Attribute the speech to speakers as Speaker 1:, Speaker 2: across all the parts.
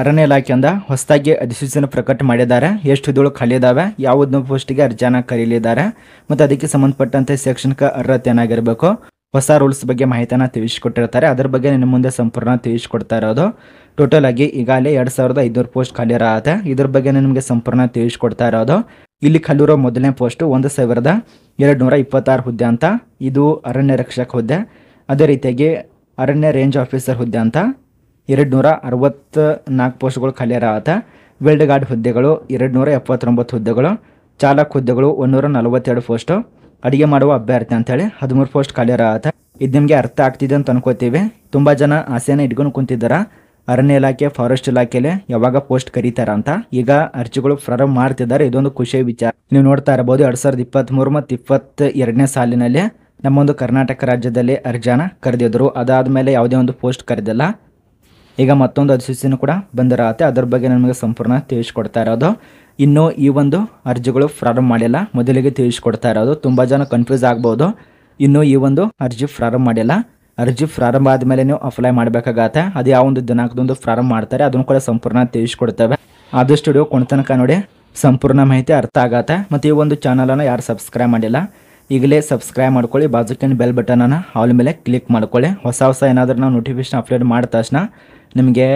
Speaker 1: ಅರಣ್ಯ ಇಲಾಖೆಯಿಂದ ಹೊಸದಾಗಿ ಅಧಿಸೂಚನೆ ಪ್ರಕಟ ಮಾಡಿದ್ದಾರೆ ಎಷ್ಟು ಹುದ್ದೆಗಳು ಖಾಲಿ ಇದಾವೆ ಯಾವ್ದು ಪೋಸ್ಟಿಗೆ ಅರ್ಜಿಯನ್ನು ಕರೀಲಿದ್ದಾರೆ ಮತ್ತು ಅದಕ್ಕೆ ಸಂಬಂಧಪಟ್ಟಂತೆ ಶೈಕ್ಷಣಿಕ ಅರ್ಹತೆ ಏನಾಗಿರಬೇಕು ಹೊಸ ರೂಲ್ಸ್ ಬಗ್ಗೆ ಮಾಹಿತಿಯನ್ನು ತಿಳಿಸಿಕೊಟ್ಟಿರ್ತಾರೆ ಅದರ ಬಗ್ಗೆ ನಿನ್ನ ಮುಂದೆ ಸಂಪೂರ್ಣ ತಿಳಿಸಿಕೊಡ್ತಾ ಇರೋದು ಟೋಟಲ್ ಆಗಿ ಈಗಾಗಲೇ ಎರಡು ಸಾವಿರದ ಐದುನೂರು ಪೋಸ್ಟ್ ಖಾಲಿ ಇರತ್ತೆ ಇದ್ರ ಬಗ್ಗೆ ನಿಮಗೆ ಸಂಪೂರ್ಣ ತಿಳಿಸಿಕೊಡ್ತಾ ಇರೋದು ಇಲ್ಲಿ ಖಾಲಿರೋ ಮೊದಲನೇ ಪೋಸ್ಟು ಒಂದು ಸಾವಿರದ ಎರಡು ನೂರ ಇಪ್ಪತ್ತಾರು ಹುದ್ದೆ ಅಂತ ಇದು ಅರಣ್ಯ ರಕ್ಷಕ ಹುದ್ದೆ ಅದೇ ರೀತಿಯಾಗಿ ಅರಣ್ಯ ರೇಂಜ್ ಆಫೀಸರ್ ಹುದ್ದೆ ಅಂತ ಎರಡು ನೂರ ಅರವತ್ತು ನಾಲ್ಕು ಪೋಸ್ಟ್ಗಳು ಖಾಲಿ ಆತ ವೆಲ್ಡ್ ಗಾರ್ಡ್ ಹುದ್ದೆಗಳು ಎರಡು ನೂರ ಎಪ್ಪತ್ತೊಂಬತ್ತು ಹುದ್ದೆಗಳು ಚಾಲಕ್ ಹುದ್ದೆಗಳು ಒಂದೂರ ನಲವತ್ತೆರಡು ಪೋಸ್ಟು ಅಡುಗೆ ಮಾಡುವ ಅಭ್ಯರ್ಥಿ ಅಂತೇಳಿ ಹದಿಮೂರು ಪೋಸ್ಟ್ ಖಾಲಿ ಆತ ಇದು ನಿಮಗೆ ಅರ್ಥ ಆಗ್ತಿದೆ ಅಂತ ಅನ್ಕೋತೀವಿ ತುಂಬ ಜನ ಆಸೆನ ಇಟ್ಕೊಂಡು ಕುಂತಿದ್ದಾರೆ ಅರಣ್ಯ ಇಲಾಖೆ ಫಾರೆಸ್ಟ್ ಇಲಾಖೆಯಲ್ಲಿ ಯಾವಾಗ ಪೋಸ್ಟ್ ಕರೀತಾರ ಅಂತ ಈಗ ಅರ್ಜಿಗಳು ಪ್ರಾರಂಭ ಮಾಡ್ತಿದ್ದಾರೆ ಇದೊಂದು ಖುಷಿ ವಿಚಾರ ನೀವು ನೋಡ್ತಾ ಇರಬಹುದು ಎರಡ್ ಸಾವಿರದ ಇಪ್ಪತ್ತ್ಮೂರು ಮತ್ತು ಇಪ್ಪತ್ತ ಎರಡನೇ ಸಾಲಿನಲ್ಲಿ ನಮ್ಮೊಂದು ಕರ್ನಾಟಕ ರಾಜ್ಯದಲ್ಲಿ ಅರ್ಜಾನ ಕರೆದಿದ್ರು ಅದಾದ ಮೇಲೆ ಯಾವುದೇ ಒಂದು ಪೋಸ್ಟ್ ಕರೆದಿಲ್ಲ ಈಗ ಮತ್ತೊಂದು ಅಧಿಸೂಚನೆ ಕೂಡ ಬಂದಿರತ್ತೆ ಅದರ ಬಗ್ಗೆ ನಮಗೆ ಸಂಪೂರ್ಣ ತಿಳಿಸ್ಕೊಡ್ತಾ ಇರೋದು ಇನ್ನು ಈ ಒಂದು ಅರ್ಜಿಗಳು ಪ್ರಾರಂಭ ಮಾಡಿಲ್ಲ ಮೊದಲಿಗೆ ತಿಳಿಸ್ಕೊಡ್ತಾ ಇರೋದು ತುಂಬ ಜನ ಕನ್ಫ್ಯೂಸ್ ಆಗ್ಬೋದು ಇನ್ನು ಈ ಒಂದು ಅರ್ಜಿ ಪ್ರಾರಂಭ ಮಾಡಿಲ್ಲ ಅರ್ಜಿ ಪ್ರಾರಂಭ ಆದಮೇಲೆ ನೀವು ಅಪ್ಲೈ ಮಾಡಬೇಕಾಗತ್ತೆ ಅದು ಯಾವ ಒಂದು ದಿನಾಂಕದೊಂದು ಪ್ರಾರಂಭ ಮಾಡ್ತಾರೆ ಅದನ್ನು ಕೂಡ ಸಂಪೂರ್ಣ ತಿಳಿಸ್ಕೊಡ್ತೇವೆ ಆದಷ್ಟು ಸ್ಟುಡಿಯೋ ಕೊಣತನಕ ನೋಡಿ ಸಂಪೂರ್ಣ ಮಾಹಿತಿ ಅರ್ಥ ಆಗತ್ತೆ ಮತ್ತು ಈ ಒಂದು ಚಾನಲನ್ನು ಯಾರು ಸಬ್ಸ್ಕ್ರೈಬ್ ಮಾಡಿಲ್ಲ ಈಗಲೇ ಸಬ್ಸ್ಕ್ರೈಬ್ ಮಾಡ್ಕೊಳ್ಳಿ ಬಾಜುಕಿನ ಬೆಲ್ ಬಟನನ್ನು ಹಾಲ್ ಮೇಲೆ ಕ್ಲಿಕ್ ಮಾಡ್ಕೊಳ್ಳಿ ಹೊಸ ಹೊಸ ಏನಾದರೂ ನಾವು ನೋಟಿಫಿಕೇಶನ್ ಅಪ್ಲೋಡ್ ಮಾಡಿದ ತಕ್ಷಣ ನಿಮಗೆ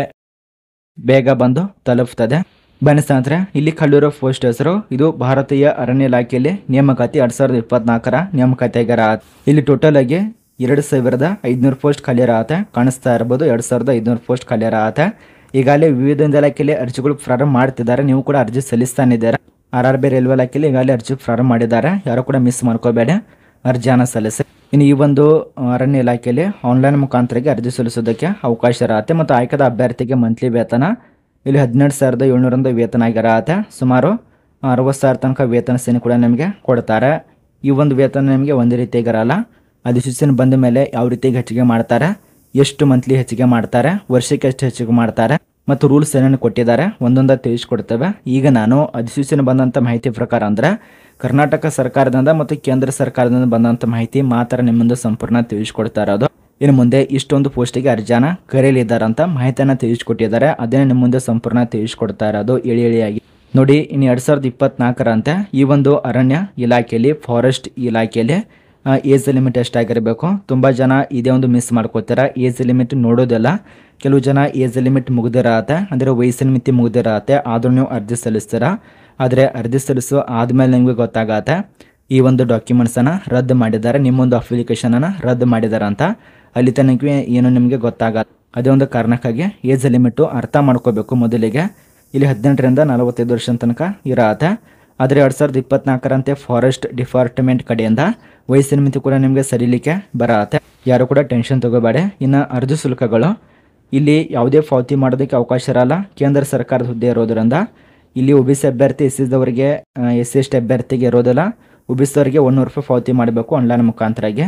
Speaker 1: ಬೇಗ ಬಂದು ತಲುಪ್ತದೆ ಬನ್ನಿ ಇಲ್ಲಿ ಕಳ್ಳೂರು ಪೋಸ್ಟ್ ಹೆಸರು ಇದು ಭಾರತೀಯ ಅರಣ್ಯ ಇಲಾಖೆಯಲ್ಲಿ ನೇಮಕಾತಿ ಎರಡ್ ಸಾವಿರದ ಇಪ್ಪತ್ನಾಲ್ಕರ ನೇಮಕಾತಿ ಇಲ್ಲಿ ಟೋಟಲ್ ಆಗಿ ಎರಡು ಸಾವಿರದ ಐದುನೂರು ಪೋಸ್ಟ್ ಆತ ಕಾಣಿಸ್ತಾ ಇರಬಹುದು ಎರಡ್ ಸಾವಿರದ ಐದುನೂರು ಪೋಸ್ಟ್ ಆತ ಈಗಾಗಲೇ ವಿವಿಧ ಇಲಾಖೆಯಲ್ಲಿ ಅರ್ಜಿಗಳು ಪ್ರಾರಂಭ ಮಾಡ್ತಿದ್ದಾರೆ ನೀವು ಕೂಡ ಅರ್ಜಿ ಸಲ್ಲಿಸ್ತಾನಿದ್ದಾರೆ ಆರ್ ಆರ್ ಬಿ ರೈಲ್ವೆ ಇಲಾಖೆಯಲ್ಲಿ ಈಗಾಗಲೇ ಅರ್ಜಿ ಪ್ರಾರಂಭ ಮಾಡಿದ್ದಾರೆ ಯಾರು ಕೂಡ ಮಿಸ್ ಮಾಡ್ಕೋಬೇಡಿ ಅರ್ಜಿಯನ್ನ ಸಲ್ಲಿಸಿ ಇನ್ನು ಈ ಒಂದು ಅರಣ್ಯ ಇಲಾಖೆಯಲ್ಲಿ ಆನ್ಲೈನ್ ಮುಖಾಂತರಕ್ಕೆ ಅರ್ಜಿ ಸಲ್ಲಿಸೋದಕ್ಕೆ ಅವಕಾಶ ಇರತ್ತೆ ಮತ್ತು ಆಯ್ಕೆದ ಅಭ್ಯರ್ಥಿಗೆ ಮಂತ್ಲಿ ವೇತನ ಇಲ್ಲಿ ಹದಿನೆಂಟು ಸಾವಿರದ ಏಳ್ನೂರೊಂದು ವೇತನ ಆಗಿರತ್ತೆ ಸುಮಾರು ಅರವತ್ತು ಸಾವಿರ ತನಕ ವೇತನ ಸೇನೆ ಕೂಡ ನಿಮಗೆ ಕೊಡ್ತಾರೆ ಈ ಒಂದು ವೇತನ ನಿಮಗೆ ಒಂದೇ ಇರಲ್ಲ ಅಧಿಸೂಚನೆ ಬಂದ ಮೇಲೆ ಯಾವ ರೀತಿ ಹೆಚ್ಚಿಗೆ ಮಾಡ್ತಾರೆ ಎಷ್ಟು ಮಂತ್ಲಿ ಹೆಚ್ಚಿಗೆ ಮಾಡ್ತಾರೆ ವರ್ಷಕ್ಕೆ ಎಷ್ಟು ಹೆಚ್ಚಿಗೆ ಮಾಡ್ತಾರೆ ಮತ್ತು ರೂಲ್ಸ್ ಏನೇನು ಕೊಟ್ಟಿದ್ದಾರೆ ಒಂದೊಂದಾಗಿ ತಿಳಿಸ್ಕೊಡ್ತೇವೆ ಈಗ ನಾನು ಅಧಿಸೂಚನೆ ಬಂದಂಥ ಮಾಹಿತಿ ಪ್ರಕಾರ ಅಂದರೆ ಕರ್ನಾಟಕ ಸರ್ಕಾರದಿಂದ ಮತ್ತು ಕೇಂದ್ರ ಸರ್ಕಾರದಿಂದ ಬಂದಂಥ ಮಾಹಿತಿ ಮಾತ್ರ ನಿಮ್ಮಂದು ಸಂಪೂರ್ಣ ತಿಳಿಸ್ಕೊಡ್ತಾ ಇರೋದು ಇನ್ನು ಮುಂದೆ ಇಷ್ಟೊಂದು ಪೋಸ್ಟಿಗೆ ಅರ್ಜಾನ ಕರೆಯಲಿದ್ದಾರೆ ಅಂತ ಮಾಹಿತಿಯನ್ನು ತಿಳಿಸ್ಕೊಟ್ಟಿದ್ದಾರೆ ಅದನ್ನೇ ನಿಮ್ಮ ಮುಂದೆ ಸಂಪೂರ್ಣ ತಿಳಿಸ್ಕೊಡ್ತಾ ಇರೋದು ಎಳಿ ಇಳಿಯಾಗಿ ನೋಡಿ ಇನ್ನು ಎರಡು ಸಾವಿರದ ಇಪ್ಪತ್ನಾಲ್ಕರಂತೆ ಈ ಒಂದು ಅರಣ್ಯ ಇಲಾಖೆಯಲ್ಲಿ ಫಾರೆಸ್ಟ್ ಇಲಾಖೆಯಲ್ಲಿ ಏಜ್ ಲಿಮಿಟ್ ಎಷ್ಟಾಗಿರಬೇಕು ತುಂಬ ಜನ ಇದೇ ಒಂದು ಮಿಸ್ ಮಾಡ್ಕೋತಾರ ಏಜ್ ಲಿಮಿಟ್ ನೋಡೋದಲ್ಲ ಕೆಲವು ಜನ ಏಜ್ ಲಿಮಿಟ್ ಮುಗಿದಿರತ್ತೆ ಅಂದರೆ ವಯಸ್ಸಿನ ಮಿತಿ ಮುಗಿದಿರತ್ತೆ ಆದರೂ ನೀವು ಅರ್ಜಿ ಸಲ್ಲಿಸ್ತೀರಾ ಆದರೆ ಅರ್ಜಿ ಸಲ್ಲಿಸೋ ಆದಮೇಲೆ ನಿಮಗೆ ಗೊತ್ತಾಗತ್ತೆ ಈ ಒಂದು ಡಾಕ್ಯುಮೆಂಟ್ಸನ್ನು ರದ್ದು ಮಾಡಿದ್ದಾರೆ ನಿಮ್ಮೊಂದು ಅಪ್ಲಿಕೇಶನನ್ನು ರದ್ದು ಮಾಡಿದ್ದಾರೆ ಅಂತ ಅಲ್ಲಿ ತನಕ ಏನು ನಿಮಗೆ ಗೊತ್ತಾಗತ್ತೆ ಅದೇ ಒಂದು ಕಾರಣಕ್ಕಾಗಿ ಏಜ್ ಲಿಮಿಟು ಅರ್ಥ ಮಾಡ್ಕೋಬೇಕು ಮೊದಲಿಗೆ ಇಲ್ಲಿ ಹದಿನೆಂಟರಿಂದ ನಲವತ್ತೈದು ವರ್ಷದ ತನಕ ಇರತ್ತೆ ಆದರೆ ಎರಡು ಸಾವಿರದ ಇಪ್ಪತ್ನಾಲ್ಕರಂತೆ ಫಾರೆಸ್ಟ್ ಡಿಪಾರ್ಟ್ಮೆಂಟ್ ಕಡೆಯಿಂದ ವಯಸ್ಸಿನ ಮಿತಿ ಕೂಡ ನಿಮಗೆ ಸರಿಲಿಕ್ಕೆ ಬರತ್ತೆ ಯಾರು ಕೂಡ ಟೆನ್ಷನ್ ತಗೋಬೇಡ ಇನ್ನು ಅರ್ಜಿ ಶುಲ್ಕಗಳು ಇಲ್ಲಿ ಯಾವುದೇ ಪಾವತಿ ಮಾಡೋದಕ್ಕೆ ಅವಕಾಶ ಇರಲ್ಲ ಕೇಂದ್ರ ಸರ್ಕಾರದ ಹುದ್ದೆ ಇರೋದರಿಂದ ಇಲ್ಲಿ ಒ ಬಿ ಸಿ ಅಭ್ಯರ್ಥಿ ಎಸ್ ಸಿದವರಿಗೆ ಎಸ್ ಸಿ ಎಸ್ ಟಿ ಅಭ್ಯರ್ಥಿಗೆ ಇರೋದಿಲ್ಲ ಒ ಬಿ ರೂಪಾಯಿ ಪಾವತಿ ಮಾಡಬೇಕು ಆನ್ಲೈನ್ ಮುಖಾಂತರಾಗಿ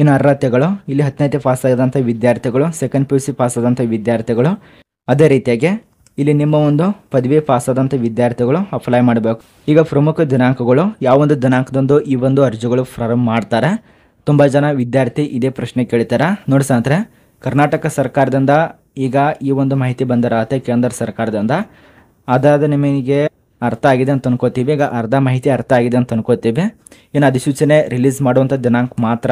Speaker 1: ಇನ್ನು ಅರ್ಹತೆಗಳು ಇಲ್ಲಿ ಹತ್ತನೇ ಪಾಸ್ ಆಗಿದಂಥ ವಿದ್ಯಾರ್ಥಿಗಳು second P U C pass ಆದಂಥ ವಿದ್ಯಾರ್ಥಿಗಳು ಅದೇ ರೀತಿಯಾಗಿ ಇಲ್ಲಿ ನಿಮ್ಮ ಒಂದು ಪದವಿ ಪಾಸ್ ಆದಂಥ ವಿದ್ಯಾರ್ಥಿಗಳು ಅಪ್ಲೈ ಮಾಡಬೇಕು ಈಗ ಪ್ರಮುಖ ದಿನಾಂಕಗಳು ಯಾವೊಂದು ದಿನಾಂಕದಂದು ಈ ಒಂದು ಅರ್ಜಿಗಳು ಪ್ರಾರಂಭ ಮಾಡ್ತಾರೆ ತುಂಬ ಜನ ವಿದ್ಯಾರ್ಥಿ ಇದೇ ಪ್ರಶ್ನೆ ಕೇಳ್ತಾರೆ ನೋಡಿ ಸ್ನೇಹಿತರೆ ಕರ್ನಾಟಕ ಸರ್ಕಾರದಿಂದ ಈಗ ಈ ಒಂದು ಮಾಹಿತಿ ಬಂದಿರತ್ತೆ ಕೇಂದ್ರ ಸರ್ಕಾರದಿಂದ ಅದಾದ ನಿಮಗೆ ಅರ್ಥ ಆಗಿದೆ ಅಂತ ಅನ್ಕೋತೀವಿ ಈಗ ಅರ್ಧ ಮಾಹಿತಿ ಅರ್ಥ ಆಗಿದೆ ಅಂತ ಅನ್ಕೋತೀವಿ ಇನ್ನು ಅಧಿಸೂಚನೆ ರಿಲೀಸ್ ಮಾಡುವಂಥ ದಿನಾಂಕ ಮಾತ್ರ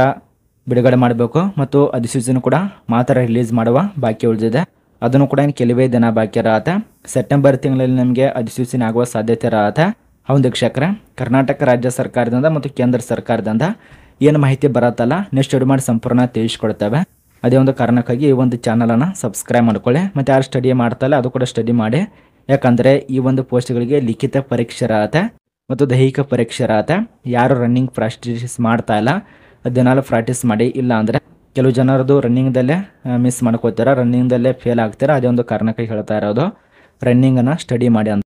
Speaker 1: ಬಿಡುಗಡೆ ಮಾಡಬೇಕು ಮತ್ತು ಅಧಿಸೂಚನೆ ಕೂಡ ಮಾತ್ರ ರಿಲೀಸ್ ಮಾಡುವ ಬಾಕಿ ಉಳಿದಿದೆ ಅದನ್ನು ಕೂಡ ಇನ್ನು ಕೆಲವೇ ದಿನ ಬಾಕಿ ಇರತ್ತೆ ಸೆಪ್ಟೆಂಬರ್ ತಿಂಗಳಲ್ಲಿ ನಮಗೆ ಅಧಿಸೂಚನೆ ಆಗುವ ಸಾಧ್ಯತೆ ಇರತ್ತೆ ಹೌದು ವೀಕ್ಷಕರೇ ಕರ್ನಾಟಕ ರಾಜ್ಯ ಸರ್ಕಾರದಿಂದ ಮತ್ತು ಕೇಂದ್ರ ಸರ್ಕಾರದಿಂದ ಏನು ಮಾಹಿತಿ ಬರತ್ತಲ್ಲ ನೆಕ್ಸ್ಟ್ ಎಡು ಮಾಡಿ ಸಂಪೂರ್ಣ ತಿಳಿಸ್ಕೊಡ್ತೇವೆ ಅದೇ ಒಂದು ಕಾರಣಕ್ಕಾಗಿ ಈ ಒಂದು ಚಾನಲನ್ನು ಸಬ್ಸ್ಕ್ರೈಬ್ ಮಾಡ್ಕೊಳ್ಳಿ ಮತ್ತು ಯಾರು ಸ್ಟಡಿ ಮಾಡ್ತಲ್ಲ ಅದು ಕೂಡ ಸ್ಟಡಿ ಮಾಡಿ ಯಾಕಂದರೆ ಈ ಒಂದು ಪೋಸ್ಟ್ಗಳಿಗೆ ಲಿಖಿತ ಪರೀಕ್ಷರಾತ ಮತ್ತು ದೈಹಿಕ ಪರೀಕ್ಷರಾತ ಯಾರು ರನ್ನಿಂಗ್ ಪ್ರಾಕ್ಟೀಸ್ ಮಾಡ್ತಾ ಇಲ್ಲ ಅದನ್ನೆಲ್ಲ ಪ್ರಾಕ್ಟೀಸ್ ಮಾಡಿ ಇಲ್ಲ ಅಂದರೆ ಕೆಲವು ಜನರದು ರನ್ನಿಂಗ್ದಲ್ಲೇ ಮಿಸ್ ಮಾಡ್ಕೋತಾರೆ ರನ್ನಿಂಗ್ದಲ್ಲೇ ಫೇಲ್ ಆಗ್ತಾರೆ ಅದೇ ಒಂದು ಕಾರಣಕ್ಕೆ ಹೇಳ್ತಾ ಇರೋದು ರನ್ನಿಂಗನ್ನು ಸ್ಟಡಿ ಮಾಡಿ ಅಂತ